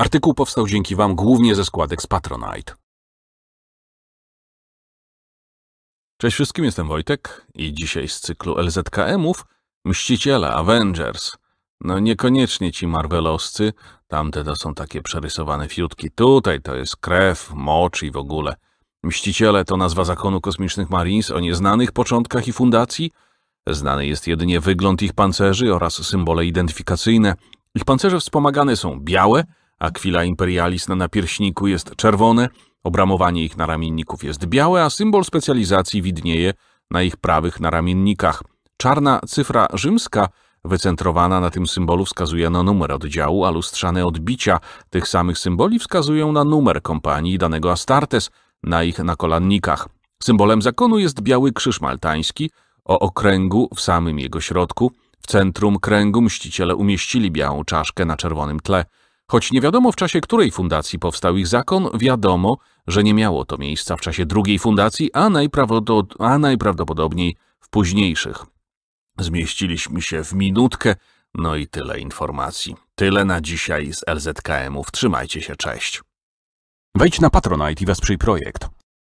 Artykuł powstał dzięki Wam głównie ze składek z Patronite. Cześć wszystkim, jestem Wojtek i dzisiaj z cyklu LZKM-ów Mściciele, Avengers. No niekoniecznie ci marvelowscy, tamte to są takie przerysowane fiutki. Tutaj to jest krew, mocz i w ogóle. Mściciele to nazwa zakonu kosmicznych Marines o nieznanych początkach i fundacji. Znany jest jedynie wygląd ich pancerzy oraz symbole identyfikacyjne. Ich pancerze wspomagane są białe, Akwila imperialis na napierśniku jest czerwone, obramowanie ich naramienników jest białe, a symbol specjalizacji widnieje na ich prawych naramiennikach. Czarna cyfra rzymska wycentrowana na tym symbolu wskazuje na numer oddziału, a lustrzane odbicia tych samych symboli wskazują na numer kompanii danego Astartes na ich nakolannikach. Symbolem zakonu jest biały krzyż maltański o okręgu w samym jego środku. W centrum kręgu mściciele umieścili białą czaszkę na czerwonym tle – Choć nie wiadomo w czasie której fundacji powstał ich zakon, wiadomo, że nie miało to miejsca w czasie drugiej fundacji, a, a najprawdopodobniej w późniejszych. Zmieściliśmy się w minutkę, no i tyle informacji. Tyle na dzisiaj z LZKM-ów. Trzymajcie się, cześć. Wejdź na Patronite i wesprzyj projekt.